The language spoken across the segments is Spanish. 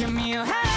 give me a hand.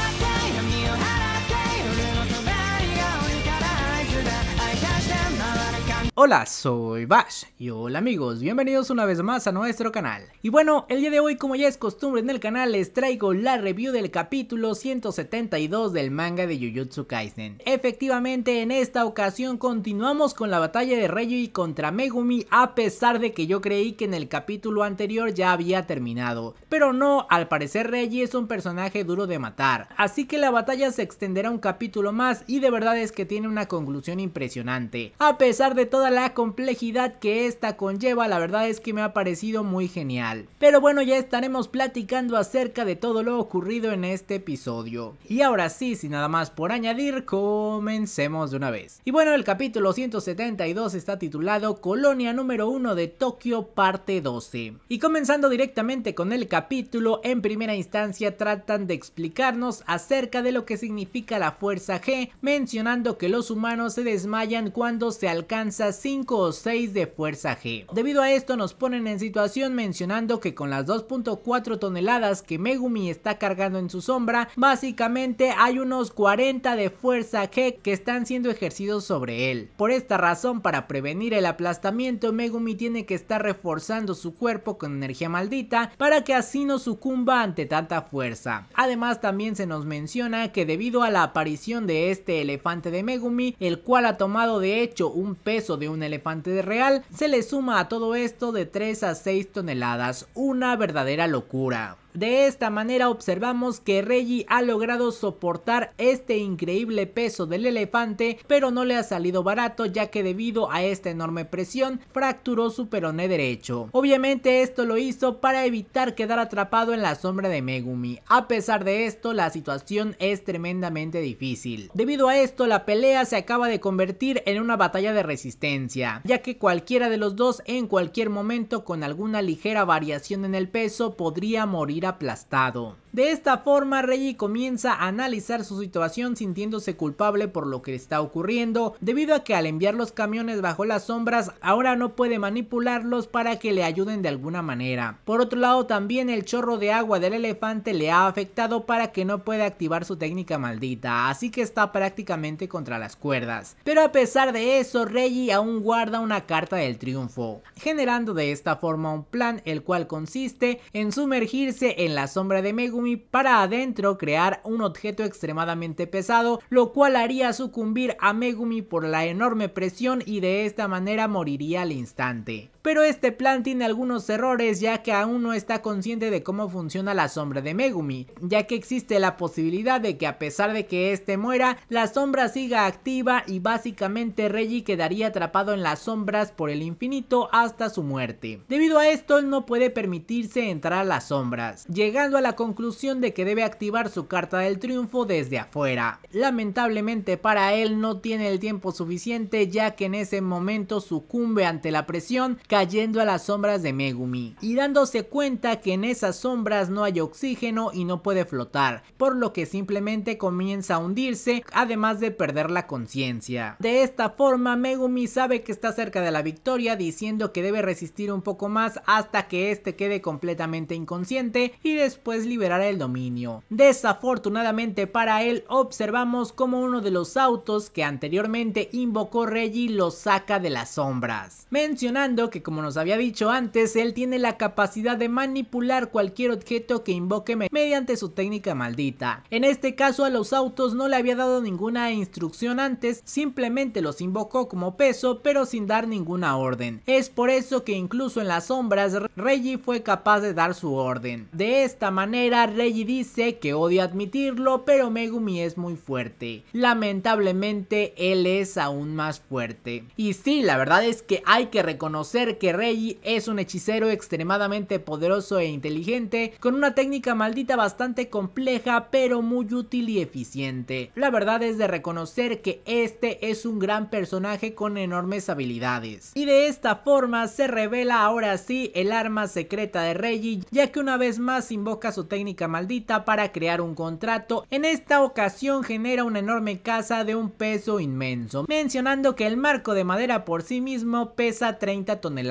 Hola, soy Bash y hola amigos, bienvenidos una vez más a nuestro canal. Y bueno, el día de hoy como ya es costumbre en el canal les traigo la review del capítulo 172 del manga de Jujutsu Kaisen. Efectivamente en esta ocasión continuamos con la batalla de Reiji contra Megumi a pesar de que yo creí que en el capítulo anterior ya había terminado. Pero no, al parecer Reiji es un personaje duro de matar, así que la batalla se extenderá un capítulo más y de verdad es que tiene una conclusión impresionante. A pesar de todo la complejidad que esta conlleva, la verdad es que me ha parecido muy genial. Pero bueno, ya estaremos platicando acerca de todo lo ocurrido en este episodio. Y ahora sí, sin nada más por añadir, comencemos de una vez. Y bueno, el capítulo 172 está titulado Colonia número 1 de Tokio, parte 12. Y comenzando directamente con el capítulo, en primera instancia tratan de explicarnos acerca de lo que significa la fuerza G, mencionando que los humanos se desmayan cuando se alcanza 5 o 6 de fuerza G. Debido a esto nos ponen en situación mencionando que con las 2.4 toneladas que Megumi está cargando en su sombra, básicamente hay unos 40 de fuerza G que están siendo ejercidos sobre él. Por esta razón, para prevenir el aplastamiento, Megumi tiene que estar reforzando su cuerpo con energía maldita para que así no sucumba ante tanta fuerza. Además también se nos menciona que debido a la aparición de este elefante de Megumi, el cual ha tomado de hecho un peso de un elefante de real, se le suma a todo esto de 3 a 6 toneladas, una verdadera locura. De esta manera observamos que Reggie ha logrado soportar este increíble peso del elefante, pero no le ha salido barato ya que debido a esta enorme presión fracturó su peroné derecho. Obviamente esto lo hizo para evitar quedar atrapado en la sombra de Megumi. A pesar de esto, la situación es tremendamente difícil. Debido a esto, la pelea se acaba de convertir en una batalla de resistencia, ya que cualquiera de los dos en cualquier momento con alguna ligera variación en el peso podría morir aplastado. De esta forma, Reggie comienza a analizar su situación sintiéndose culpable por lo que está ocurriendo, debido a que al enviar los camiones bajo las sombras, ahora no puede manipularlos para que le ayuden de alguna manera. Por otro lado, también el chorro de agua del elefante le ha afectado para que no pueda activar su técnica maldita, así que está prácticamente contra las cuerdas. Pero a pesar de eso, Reggie aún guarda una carta del triunfo, generando de esta forma un plan el cual consiste en sumergirse en la sombra de Megum para adentro crear un objeto extremadamente pesado, lo cual haría sucumbir a Megumi por la enorme presión y de esta manera moriría al instante pero este plan tiene algunos errores ya que aún no está consciente de cómo funciona la sombra de Megumi, ya que existe la posibilidad de que a pesar de que este muera, la sombra siga activa y básicamente Reggie quedaría atrapado en las sombras por el infinito hasta su muerte. Debido a esto, él no puede permitirse entrar a las sombras, llegando a la conclusión de que debe activar su carta del triunfo desde afuera. Lamentablemente para él no tiene el tiempo suficiente ya que en ese momento sucumbe ante la presión cayendo a las sombras de Megumi y dándose cuenta que en esas sombras no hay oxígeno y no puede flotar, por lo que simplemente comienza a hundirse además de perder la conciencia. De esta forma Megumi sabe que está cerca de la victoria diciendo que debe resistir un poco más hasta que este quede completamente inconsciente y después liberar el dominio. Desafortunadamente para él observamos como uno de los autos que anteriormente invocó Reggie lo saca de las sombras, mencionando que como nos había dicho antes, él tiene la capacidad de manipular cualquier objeto que invoque mediante su técnica maldita. En este caso a los autos no le había dado ninguna instrucción antes, simplemente los invocó como peso pero sin dar ninguna orden. Es por eso que incluso en las sombras Reggie fue capaz de dar su orden. De esta manera Reggie dice que odia admitirlo pero Megumi es muy fuerte. Lamentablemente él es aún más fuerte. Y sí, la verdad es que hay que reconocer que Reggie es un hechicero extremadamente poderoso e inteligente, con una técnica maldita bastante compleja pero muy útil y eficiente. La verdad es de reconocer que este es un gran personaje con enormes habilidades. Y de esta forma se revela ahora sí el arma secreta de Reggie, ya que una vez más invoca su técnica maldita para crear un contrato. En esta ocasión genera una enorme casa de un peso inmenso, mencionando que el marco de madera por sí mismo pesa 30 toneladas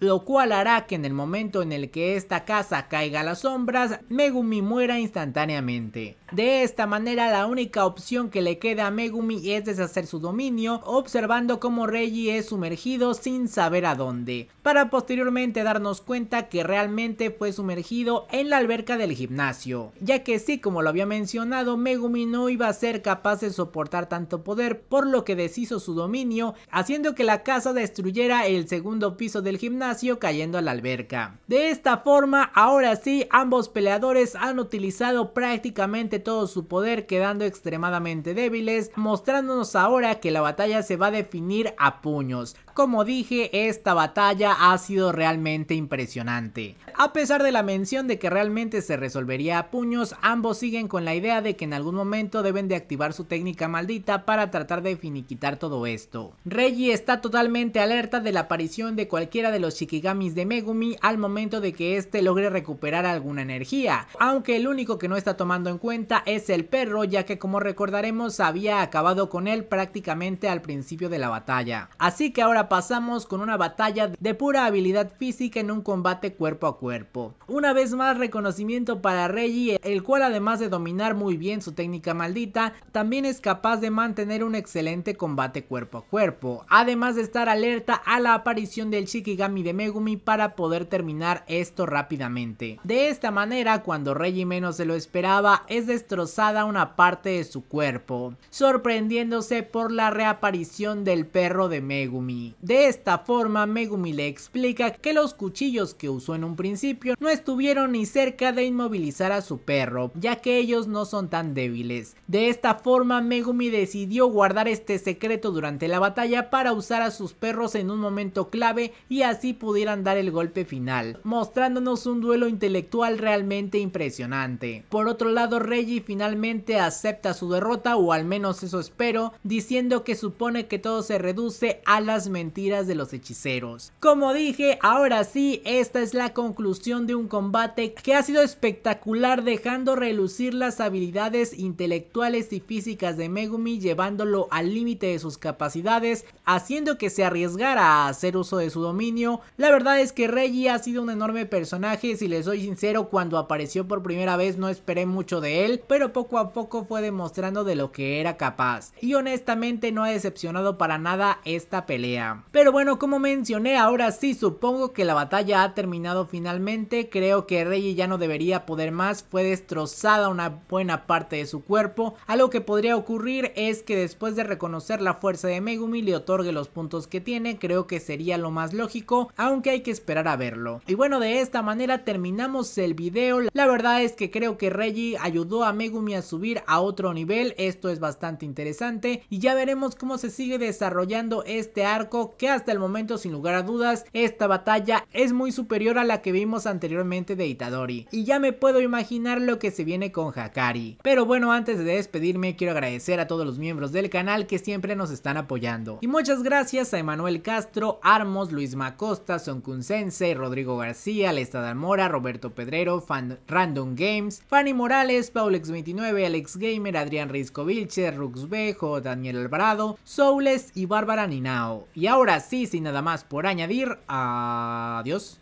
lo cual hará que en el momento en el que esta casa caiga a las sombras, Megumi muera instantáneamente. De esta manera la única opción que le queda a Megumi es deshacer su dominio, observando cómo Reggie es sumergido sin saber a dónde, para posteriormente darnos cuenta que realmente fue sumergido en la alberca del gimnasio, ya que sí, como lo había mencionado, Megumi no iba a ser capaz de soportar tanto poder, por lo que deshizo su dominio, haciendo que la casa destruyera el segundo piso del gimnasio cayendo a la alberca. De esta forma, ahora sí, ambos peleadores han utilizado prácticamente todo su poder quedando extremadamente débiles, mostrándonos ahora que la batalla se va a definir a puños. Como dije, esta batalla ha sido realmente impresionante. A pesar de la mención de que realmente se resolvería a puños, ambos siguen con la idea de que en algún momento deben de activar su técnica maldita para tratar de finiquitar todo esto. Reggie está totalmente alerta de la aparición de cualquiera de los Shikigamis de Megumi al momento de que este logre recuperar alguna energía, aunque el único que no está tomando en cuenta es el perro ya que como recordaremos había acabado con él prácticamente al principio de la batalla. Así que ahora pasamos con una batalla de pura habilidad física en un combate cuerpo a cuerpo. Una vez más reconocimiento para Reggie, el cual además de dominar muy bien su técnica maldita, también es capaz de mantener un excelente combate cuerpo a cuerpo, además de estar alerta a la aparición del Shikigami de Megumi para poder terminar esto rápidamente. De esta manera, cuando Reggie menos se lo esperaba, es destrozada una parte de su cuerpo, sorprendiéndose por la reaparición del perro de Megumi. De esta forma, Megumi le explica que los cuchillos que usó en un principio no estuvieron ni cerca de inmovilizar a su perro, ya que ellos no son tan débiles. De esta forma, Megumi decidió guardar este secreto durante la batalla para usar a sus perros en un momento clave y así pudieran dar el golpe final, mostrándonos un duelo intelectual realmente impresionante. Por otro lado, Reggie finalmente acepta su derrota, o al menos eso espero, diciendo que supone que todo se reduce a las mentiras Tiras de los hechiceros. Como dije, ahora sí, esta es la conclusión de un combate que ha sido espectacular dejando relucir las habilidades intelectuales y físicas de Megumi llevándolo al límite de sus capacidades, haciendo que se arriesgara a hacer uso de su dominio. La verdad es que Reggie ha sido un enorme personaje, si les soy sincero, cuando apareció por primera vez no esperé mucho de él, pero poco a poco fue demostrando de lo que era capaz. Y honestamente no ha decepcionado para nada esta pelea. Pero bueno, como mencioné, ahora sí supongo que la batalla ha terminado finalmente, creo que Reggie ya no debería poder más, fue destrozada una buena parte de su cuerpo, algo que podría ocurrir es que después de reconocer la fuerza de Megumi le otorgue los puntos que tiene, creo que sería lo más lógico, aunque hay que esperar a verlo. Y bueno, de esta manera terminamos el video, la verdad es que creo que Reggie ayudó a Megumi a subir a otro nivel, esto es bastante interesante y ya veremos cómo se sigue desarrollando este arco que hasta el momento sin lugar a dudas esta batalla es muy superior a la que vimos anteriormente de Itadori y ya me puedo imaginar lo que se viene con Hakari. Pero bueno antes de despedirme quiero agradecer a todos los miembros del canal que siempre nos están apoyando y muchas gracias a Emanuel Castro, Armos, Luis Macosta, soncunsense Rodrigo García, Lestada Dalmora, Roberto Pedrero, Fan Random Games, Fanny Morales, Paulex29, Alex Gamer, Adrián Risco Vilche, Ruxbejo, Daniel Alvarado, Soules y Bárbara Ninao ahora sí, sin nada más por añadir, adiós.